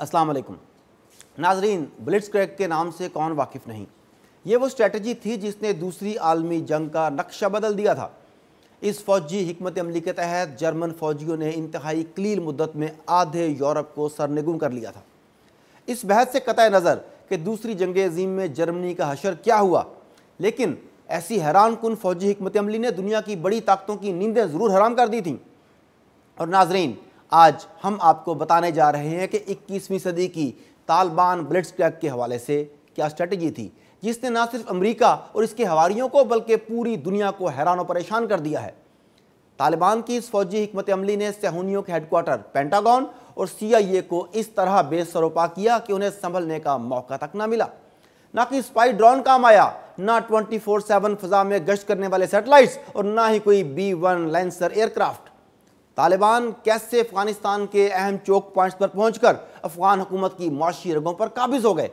अस्सलाम वालेकुम नाजरीन ब्लिट्स क्रैक के नाम से कौन वाकिफ़ नहीं ये वो स्ट्रेटजी थी जिसने दूसरी आलमी जंग का नक्शा बदल दिया था इस फौजी हमत अमली के तहत जर्मन फौजियों ने इंतहाई कलील मुद्दत में आधे यूरोप को सरनगुम कर लिया था इस बहस से कतः नज़र कि दूसरी जंग अजीम में जर्मनी का हशर क्या हुआ लेकिन ऐसी हैरान कन फौजी हमत अमली ने दुनिया की बड़ी ताकतों की नींदें ज़रूर हराम कर दी थी और नाजरीन आज हम आपको बताने जा रहे हैं कि 21वीं सदी की तालिबान ब्लड्स क्रैक के हवाले से क्या स्ट्रेटजी थी जिसने ना सिर्फ अमेरिका और इसके हवारियों को बल्कि पूरी दुनिया को हैरान और परेशान कर दिया है तालिबान की इस फौजी हमत अमली ने सहूनियों के हेडकोार्टर पेंटागॉन और सीआईए को इस तरह बेसरोपा किया कि उन्हें संभलने का मौका तक ना मिला ना कि स्पाई ड्रोन काम आया ना ट्वेंटी फोर सेवन फजा में गश्त करने वाले सेटेलाइट और ना ही कोई B one lancer aircraft Taliban कैसे अफगानिस्तान के अहम चौक पॉइंट्स पर पहुंचकर अफगान हुकूमत की मुआशी रगों पर काबिज हो गए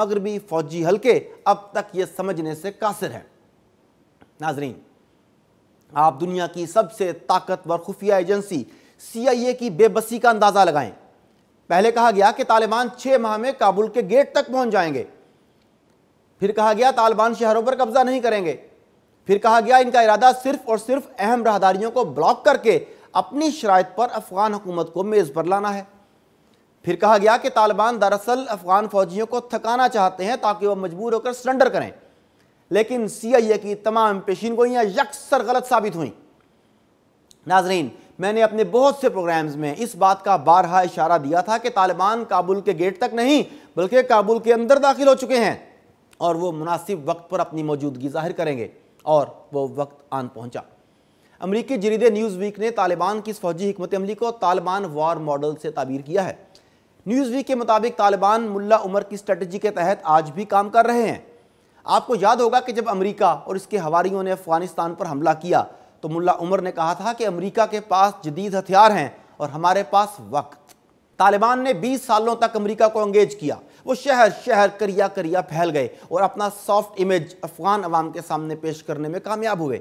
मगरबी फौजी हल्के अब तक ये समझने से कासिर हैं नाजरीन आप दुनिया की सबसे ताकतवर खुफिया एजेंसी सी आई ए की बेबसी का अंदाज़ा लगाएं पहले कहा गया कि तालिबान छह माह में काबुल के गेट तक पहुंच जाएंगे फिर कहा गया तालिबान शहरों पर कब्जा नहीं करेंगे फिर कहा गया इनका इरादा सिर्फ और सिर्फ अहम राहदारियों को ब्लॉक करके अपनी शरात पर अफ़गान हुकूमत को मेज़ पर लाना है फिर कहा गया कि तालिबान दरअसल अफ़गान फ़ौजियों को थकाना चाहते हैं ताकि वह मजबूर होकर सरेंडर करें लेकिन सी आई ए की तमाम पेशीन गोइयाँ यकसर गलत साबित हुई नाजरीन मैंने अपने बहुत से प्रोग्राम्स में इस बात का बारहा इशारा दिया था कि तालिबान काबुल के गेट तक नहीं बल्कि काबुल के अंदर दाखिल हो चुके हैं और वो मुनासिब वक्त पर अपनी मौजूदगी जाहिर करेंगे और वो वक्त आन पहुंचा अमरीकी जरीदे न्यूज़ वीक ने तालिबान की इस फौजी हमत अमली को तालिबान वार मॉडल से ताबीर किया है न्यूज़ वीक के मुताबिक तालिबान मुला उमर की स्ट्रेटजी के तहत आज भी काम कर रहे हैं आपको याद होगा कि जब अमरीका और इसके हवारी ने अफगानिस्तान पर हमला किया तो मुला उमर ने कहा था कि अमरीका के पास जदीद हथियार हैं और हमारे पास वक्त तालिबान ने 20 सालों तक अमेरिका को अंगेज किया वो शहर शहर करिया करिया फैल गए और अपना सॉफ्ट इमेज अफगान अवाम के सामने पेश करने में कामयाब हुए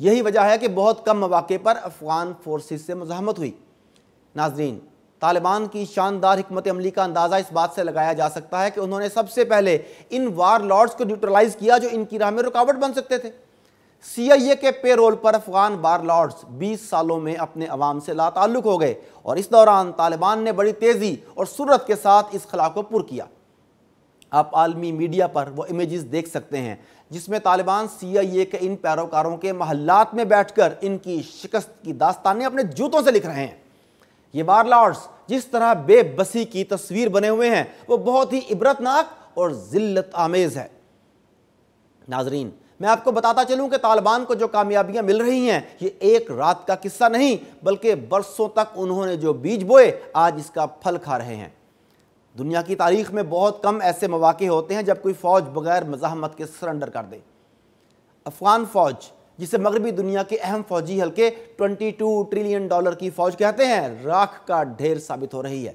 यही वजह है कि बहुत कम मौाक़े पर अफ़गान फोर्सेस से मजामत हुई नाजरीन तालिबान की शानदार हमत अमली का अंदाज़ा इस बात से लगाया जा सकता है कि उन्होंने सबसे पहले इन वार लॉर्ड्स को न्यूट्रलाइज किया जो इनकी राह में रुकावट बन सकते थे सी आई ए के पेरोल पर अफगान बार लॉर्ड्स बीस सालों में अपने अवाम से लाताल्लुक हो गए और इस दौरान तालिबान ने बड़ी तेज़ी और सूरत के साथ इस खला को पुर किया आप आलमी मीडिया पर वो इमेजेस देख सकते हैं जिसमें तालिबान सी आई ए के इन पैरोकारों के महल्लात में बैठ कर इनकी शिकस्त की दास्तानें अपने जूतों से लिख रहे हैं ये बार लॉर्ड्स जिस तरह बेबसी की तस्वीर बने हुए हैं वो बहुत ही इबरतनाक और ज़िल्लत आमेज है नाजरीन मैं आपको बताता चलूं कि तालिबान को जो कामयाबियां मिल रही हैं ये एक रात का किस्सा नहीं बल्कि बरसों तक उन्होंने जो बीज बोए आज इसका फल खा रहे हैं दुनिया की तारीख में बहुत कम ऐसे मौाक होते हैं जब कोई फ़ौज बगैर मजामत के सरेंडर कर दे अफ़गान फ़ौज जिसे मगरबी दुनिया के अहम फौजी ट्वेंटी 22 ट्रिलियन डॉलर की फ़ौज कहते हैं राख का ढेर साबित हो रही है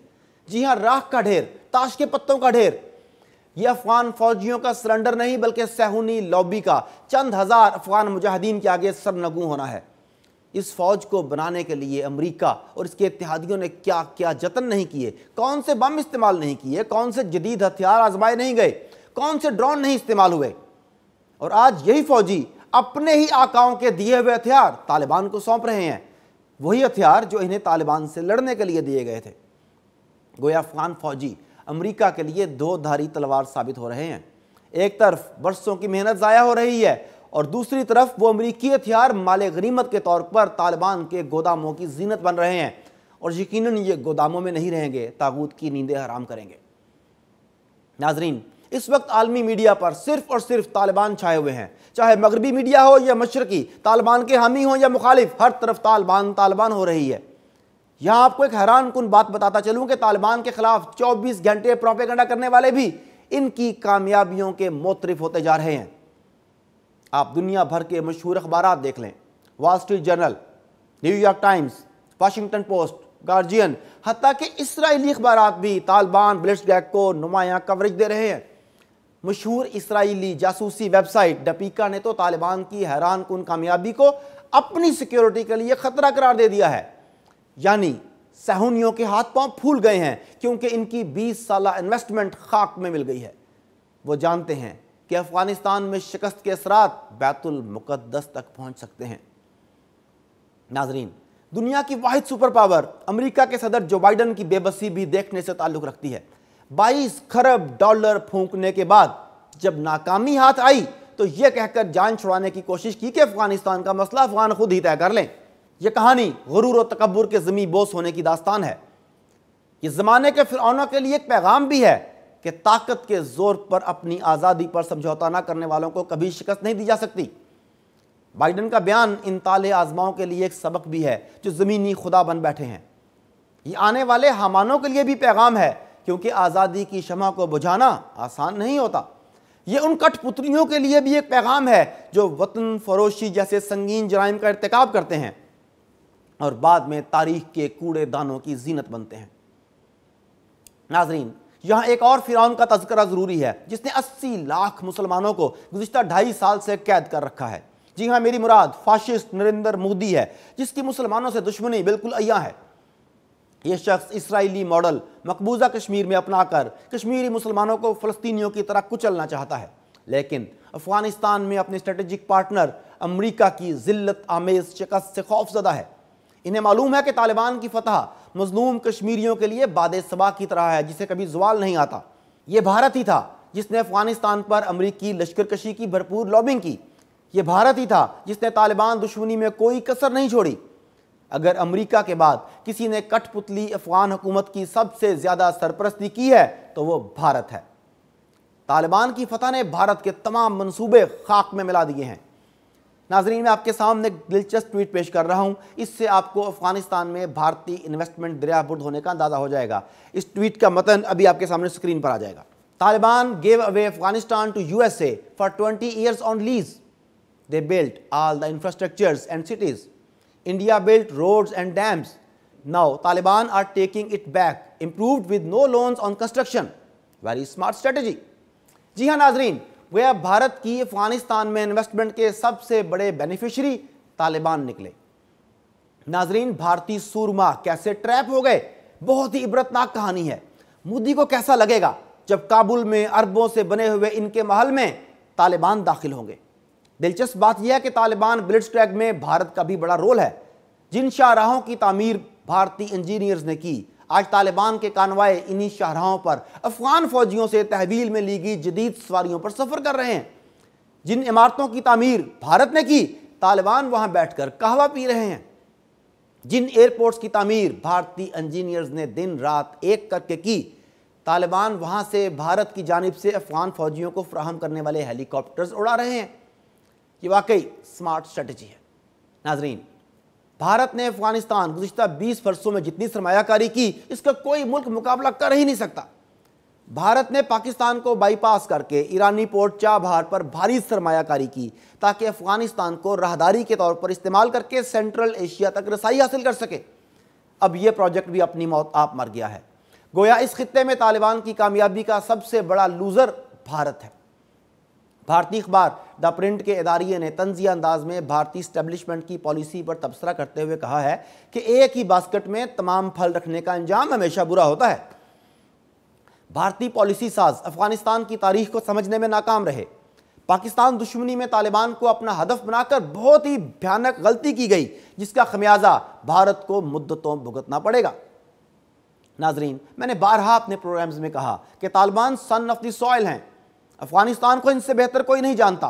जी हाँ राख का ढेर ताश के पत्तों का ढेर यह अफगान फौजियों का सरेंडर नहीं बल्कि सहूनी लॉबी का चंद हज़ार अफगान मुजाहिदीन के आगे सरनगू होना है इस फौज को बनाने के लिए अमेरिका और इसके इतिहादियों ने क्या क्या जतन नहीं किए कौन से बम इस्तेमाल नहीं किए कौन से जदीद हथियार आजमाए नहीं गए कौन से ड्रोन नहीं इस्तेमाल हुए और आज यही फौजी अपने ही आकाओं के दिए हुए हथियार तालिबान को सौंप रहे हैं वही हथियार जो इन्हें तालिबान से लड़ने के लिए दिए गए थे गोया अफगान फौजी अमरीका के लिए दो धारी तलवार साबित हो रहे हैं एक तरफ बरसों की मेहनत ज़ाया हो रही है और दूसरी तरफ वो अमरीकी हथियार माल गनीमत के तौर पर तालिबान के गोदामों की जीनत बन रहे हैं और यकीन ये गोदामों में नहीं रहेंगे ताबूत की नींदें हराम करेंगे नाजरीन इस वक्त आलमी मीडिया पर सिर्फ और सिर्फ तालिबान छाए हुए हैं चाहे मगरबी मीडिया हो या मशरकी तालिबान के हामी हों या मुखालिफ हर तरफ तालिबान तालिबान हो रही है यहां आपको एक हैरान कन बात बताता चलूं कि तालिबान के खिलाफ चौबीस घंटे प्रोपेगंडा करने वाले भी इनकी कामयाबियों के मोतरफ होते जा रहे हैं आप दुनिया भर के मशहूर अखबार देख लें Wall Street Journal New York Times Washington Post Guardian हती कि इसराइली अखबार भी तालिबान ब्लिट गैग को नुमाया कवरेज दे रहे हैं मशहूर इसराइली जासूसी वेबसाइट डपीका ने तो तालिबान की हैरान कन कामयाबी को अपनी सिक्योरिटी के लिए ख़तरा करार दे दिया है यानी सहूनियों के हाथ पांव फूल गए हैं क्योंकि इनकी 20 साल इन्वेस्टमेंट खाक में मिल गई है वो जानते हैं कि अफगानिस्तान में शिकस्त के असरात बैतुलमक़दस तक पहुंच सकते हैं नाजरीन दुनिया की वाहिद सुपर पावर अमरीका के सदर जो बाइडन की बेबसी भी देखने से ताल्लुक़ रखती है 22 खरब डॉलर फूंकने के बाद जब नाकामी हाथ आई तो यह कहकर जान छुड़ाने की कोशिश की कि अफगानिस्तान का मसला अफगान खुद ही तय कर लें यह कहानी गुरूर और तकबर के ज़मी बोस होने की दास्तान है ये ज़माने के फिरौनों के लिए एक पैगाम भी है कि ताकत के ज़ोर पर अपनी आज़ादी पर समझौता ना करने वालों को कभी शिकस्त नहीं दी जा सकती बाइडन का बयान इन ताले आजमाओं के लिए एक सबक भी है जो ज़मीनी खुदा बन बैठे हैं ये आने वाले हमानों के लिए भी पैगाम है क्योंकि आज़ादी की शमा को बुझाना आसान नहीं होता ये उन कठपुतलियों के लिए भी एक पैगाम है जो वतन फरोशी जैसे संगीन जराइम का इरतकब करते हैं और बाद में तारीख के कूड़े दानों की जीनत बनते हैं नाजरीन यहाँ एक और फिरौन का तस्करा ज़रूरी है जिसने 80 लाख मुसलमानों को गुजशत ढाई साल से कैद कर रखा है जी हाँ मेरी मुराद फाशिस्ट नरेंद्र मोदी है जिसकी मुसलमानों से दुश्मनी बिल्कुल अया है यह शख्स इसराइली मॉडल मकबूजा कश्मीर में अपनाकर कश्मीरी मुसलमानों को फ़लस्तीनियों की तरह कुचलना चाहता है लेकिन अफगानिस्तान में अपने स्ट्रेटेजिक पार्टनर अमरीका की जिल्लत आमेज शिकस्त से खौफजदा है इन्हें मालूम है कि तालिबान की फतह मजलूम कश्मीरियों के लिए बाद सबा की तरह है जिसे कभी जवाल नहीं आता ये भारत ही था जिसने अफगानिस्तान पर अमरीकी लश्कर कशी की भरपूर लॉबिंग की ये भारत ही था जिसने तालिबान दुश्मनी में कोई कसर नहीं छोड़ी अगर अमरीका के बाद किसी ने कठपुतली अफगान हुकूमत की सबसे ज़्यादा सरपरस्ती की है तो वो भारत है तालिबान की फतह ने भारत के तमाम मनसूबे खाक में मिला दिए हैं नाजरीन मैं आपके सामने एक दिलचस्प ट्वीट पेश कर रहा हूं इससे आपको अफगानिस्तान में भारतीय इन्वेस्टमेंट दरियाबुर्द होने का अंदाज़ा हो जाएगा इस ट्वीट का मतन अभी आपके सामने स्क्रीन पर आ जाएगा Taliban gave away Afghanistan to U S A for twenty years on lease they built all the infrastructures and cities India built roads and dams now Taliban are taking it back improved with no loans on construction very smart strategy जी हाँ नाजरीन वह भारत की अफगानिस्तान में investment के सबसे बड़े beneficiary Taliban निकले नाजरीन भारतीय सूरमा कैसे ट्रैप हो गए बहुत ही इबरतनाक कहानी है मोदी को कैसा लगेगा जब काबुल में अरबों से बने हुए इनके महल में तालिबान दाखिल होंगे दिलचस्प बात यह है कि तालिबान ब्लिट्स क्रैक में भारत का भी बड़ा रोल है जिन शाहराहों की तामीर भारतीय इंजीनियर्स ने की आज तालिबान के कानवाए इन्हीं शाहराहों पर अफगान फौजियों से तहवील में ली गई जदीद सवारियों पर सफ़र कर रहे हैं जिन इमारतों की तमीर भारत ने की तालिबान वहां बैठकर कहवा पी रहे हैं जिन एयरपोर्ट्स की तमीर भारतीय इंजीनियर्स ने दिन रात एक करके की तालिबान वहां से भारत की जानब से अफगान फौजियों को फ्राहम करने वाले हेलीकॉप्टर्स उड़ा रहे हैं ये वाकई स्मार्ट स्ट्रेटजी है नाजरीन भारत ने अफगानिस्तान गुजशत 20 वर्षों में जितनी सरमाकारी की इसका कोई मुल्क मुकाबला कर ही नहीं सकता भारत ने पाकिस्तान को बाईपास करके ईरानी पोर्ट चाबहार पर भारी सरमाकारी की ताकि अफगानिस्तान को राहदारी के तौर पर इस्तेमाल करके सेंट्रल एशिया तक रसाई हासिल कर सके अब यह प्रोजेक्ट भी अपनी मौत आप मर गया है गोया इस खत्े में तालिबान की कामयाबी का सबसे बड़ा लूज़र भारत है भारतीय अखबार द प्रिंट के इदारे ने तंजिया अंदाज में भारतीय स्टैब्लिशमेंट की पॉलिसी पर तबसरा करते हुए कहा है कि एक ही बास्केट में तमाम फल रखने का अंजाम हमेशा बुरा होता है भारतीय पॉलिसी साज अफगानिस्तान की तारीख को समझने में नाकाम रहे पाकिस्तान दुश्मनी में तालिबान को अपना हदफ बनाकर बहुत ही भयानक गलती की गई जिसका खमियाजा भारत को मुद्दतों भुगतना पड़ेगा नाजरीन मैंने बारहा अपने प्रोग्राम्स में कहा कि तालिबान सन ऑफ द हैं अफगानिस्तान को इनसे बेहतर कोई नहीं जानता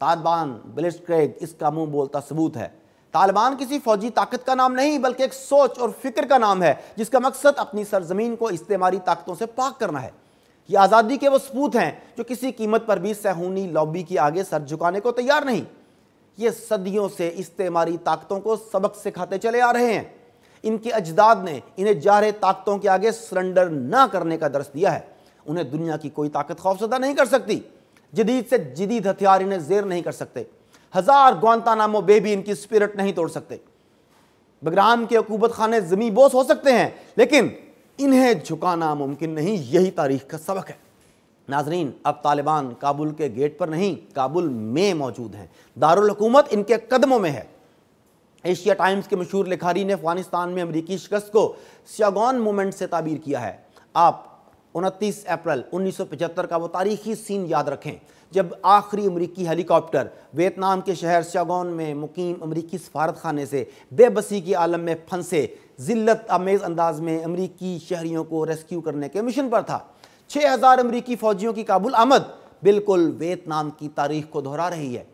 तालिबान ब्लिस्ट क्रेग इसका मुंह बोलता सबूत है तालिबान किसी फौजी ताकत का नाम नहीं बल्कि एक सोच और फिक्र का नाम है जिसका मकसद अपनी सरजमीन को इस्तेमारी ताकतों से पाक करना है ये आज़ादी के वो सबूत हैं जो किसी कीमत पर भी सहूनी लॉबी के आगे सर झुकाने को तैयार नहीं ये सदियों से इस्तेमारी ताकतों को सबक सिखाते चले आ रहे हैं इनके अजदाद ने इन्हें रहे ताकतों के आगे सरेंडर ना करने का दर्श दिया है उन्हें दुनिया की कोई ताकत खौफजदा नहीं कर सकती जदीद से जदीद हथियार इन्हें जेर नहीं कर सकते हज़ार नामो बेबी इनकी स्पिरिट नहीं तोड़ सकते बगराम के अकूबत खाने जमी बोस हो सकते हैं लेकिन इन्हें झुकाना मुमकिन नहीं यही तारीख का सबक है नाजरीन अब तालिबान काबुल के गेट पर नहीं काबुल में मौजूद हैं दारकूमत इनके कदमों में है एशिया टाइम्स के मशहूर लिखारी ने अफगानिस्तान में अमरीकी शिकस्त को सियागौन मोमेंट से ताबीर किया है आप उनतीस अप्रैल 1975 का वो तारीखी सीन याद रखें जब आखिरी अमरीकी हेलीकॉप्टर वियतनाम के शहर शगौन में मुकीम अमरीकी सफारत खाने से बेबसी के आलम में फंसे ज़िल्लत आमेज़ अंदाज में अमरीकी शहरीों को रेस्क्यू करने के मिशन पर था 6000 अमरीकी फ़ौजियों की काबुल आमद बिल्कुल वियतनाम की तारीख को दोहरा रही है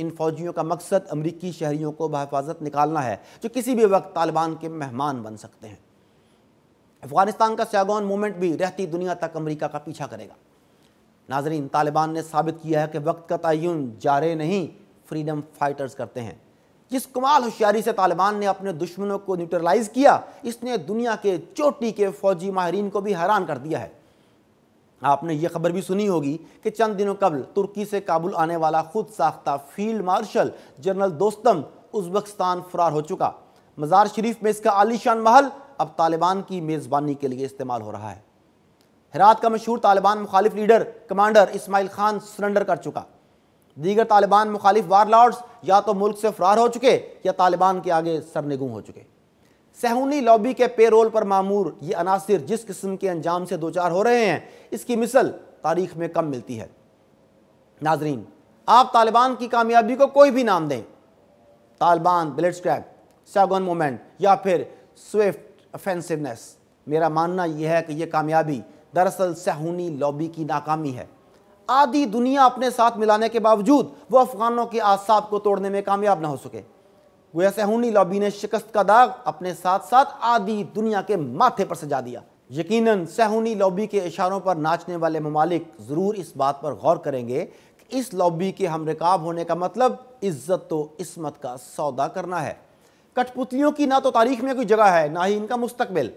इन फौजियों का मकसद अमरीकी शहरीों को बहफाजत निकालना है जो किसी भी वक्त तालिबान के मेहमान बन सकते हैं अफगानिस्तान का सियागौन मूवमेंट भी रहती दुनिया तक अमरीका का पीछा करेगा नाजरीन तालिबान ने साबित किया है कि वक्त का तयन जारे नहीं फ्रीडम फाइटर्स करते हैं जिस कमाल होशियारी से तालिबान ने अपने दुश्मनों को न्यूट्रलाइज किया इसने दुनिया के चोटी के फौजी माहरीन को भी हैरान कर दिया है आपने ये खबर भी सुनी होगी कि चंद दिनों कबल तुर्की से काबुल आने वाला खुद साख्ता field marshal general Dostum Uzbekistan फरार हो चुका मज़ार शरीफ में इसका आलिशान महल अब तालिबान की मेज़बानी के लिए इस्तेमाल हो रहा है हिरात का मशहूर तालिबान मुखालिफ leader commander Ismail Khan surrender कर चुका दीगर तालिबान मुखालिफ वारलॉर्ड्स या तो मुल्क से फरार हो चुके या तालिबान के आगे सरनगू हो चुके सहूनी लॉबी के रोल पर मामूर ये अनासर जिस किस्म के अंजाम से दो चार हो रहे हैं इसकी मिसल तारीख में कम मिलती है नाजरीन आप तालिबान की कामयाबी को कोई भी नाम दें Taliban blood scrap Saigon moment या फिर स्विफ्ट अफेंसिवनेस मेरा मानना यह है कि यह कामयाबी दरअसल सहूनी लॉबी की नाकामी है आधी दुनिया अपने साथ मिलाने के बावजूद वो अफगानों के आसाब को तोड़ने में कामयाब ना हो सके वह सहूनी लॉबी ने शिकस्त का दाग अपने साथ साथ आधी दुनिया के माथे पर सजा दिया यकीनन सहूनी लॉबी के इशारों पर नाचने वाले ममालिक ज़रूर इस बात पर गौर करेंगे कि इस लॉबी के हम रिकाब होने का मतलब इज्जत तो इसमत का सौदा करना है कठपुतलियों की ना तो तारीख में कोई जगह है ना ही इनका मुस्तकबिल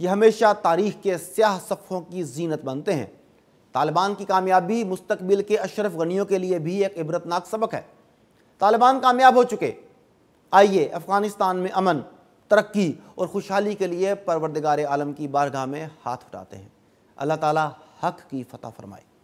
ये हमेशा तारीख के स्याह सफ़ों की जीनत बनते हैं तालिबान की कामयाबी मुस्तबिल के अशरफ गनियों के लिए भी एक इबरतनाक सबक है तालिबान कामयाब हो चुके आइए अफ़गानिस्तान में अमन तरक्की और खुशहाली के लिए परवरदगार आलम की बारगाह में हाथ उठाते हैं अल्लाह ताला हक की फ़तह फरमाए